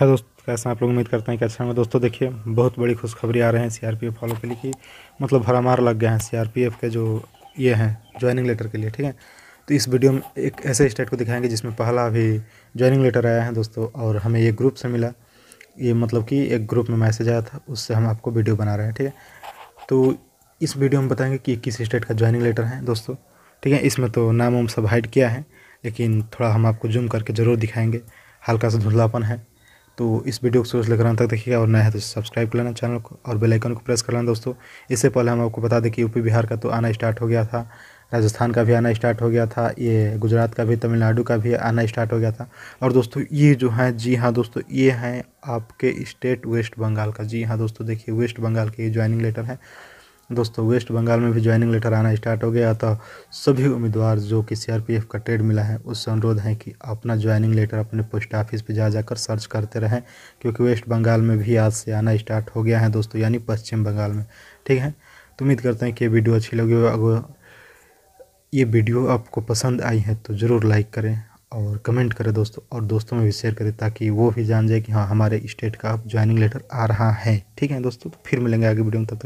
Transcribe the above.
है दोस्त कैसे आप लोग उम्मीद करते हैं कि अच्छा होगा दोस्तों देखिए बहुत बड़ी खुशखबरी आ रहे हैं सीआरपीएफ वालों के लिए कि मतलब मार लग गए हैं सीआरपीएफ के जो ये हैं ज्वाइनिंग लेटर के लिए ठीक है तो इस वीडियो में एक ऐसे स्टेट को दिखाएंगे जिसमें पहला अभी ज्वाइनिंग लेटर आया है दोस्तों और हमें ये ग्रुप से मिला ये मतलब कि एक ग्रुप में मैसेज आया था उससे हम आपको वीडियो बना रहे हैं ठीक है तो इस वीडियो में बताएंगे कि किस स्टेट का ज्वाइनिंग लेटर है दोस्तों ठीक है इसमें तो नाम वाम सब हाइड किया है लेकिन थोड़ा हम आपको जूम करके ज़रूर दिखाएंगे हल्का सा धुंधलापन है तो इस वीडियो को सोच लेकर तक देखिएगा और नया है तो सब्सक्राइब कर लेना चैनल को और बेल आइकन को प्रेस कर लेना दोस्तों इससे पहले हम आपको बता दें कि यूपी बिहार का तो आना स्टार्ट हो गया था राजस्थान का भी आना स्टार्ट हो गया था ये गुजरात का भी तमिलनाडु का भी आना स्टार्ट हो गया था और दोस्तों ये जो हैं जी हाँ दोस्तों ये हैं आपके स्टेट वेस्ट बंगाल का जी हाँ दोस्तों देखिए वेस्ट बंगाल के ये ज्वाइनिंग लेटर है दोस्तों वेस्ट बंगाल में भी ज्वाइनिंग लेटर आना स्टार्ट हो गया था सभी उम्मीदवार जो कि सीआरपीएफ का ट्रेड मिला है उससे अनुरोध है कि अपना ज्वाइनिंग लेटर अपने पोस्ट ऑफिस पर जा जाकर सर्च करते रहें क्योंकि वेस्ट बंगाल में भी आज से आना स्टार्ट हो गया है दोस्तों यानी पश्चिम बंगाल में ठीक है तो उम्मीद करते हैं कि ये वीडियो अच्छी लगी अगर ये वीडियो आपको पसंद आई है तो ज़रूर लाइक करें और कमेंट करें दोस्तों और दोस्तों में भी शेयर करें ताकि वो भी जान जाए कि हाँ हमारे स्टेट का अब ज्वाइनिंग लेटर आ रहा है ठीक है दोस्तों तो फिर मिलेंगे आगे वीडियो में तब तक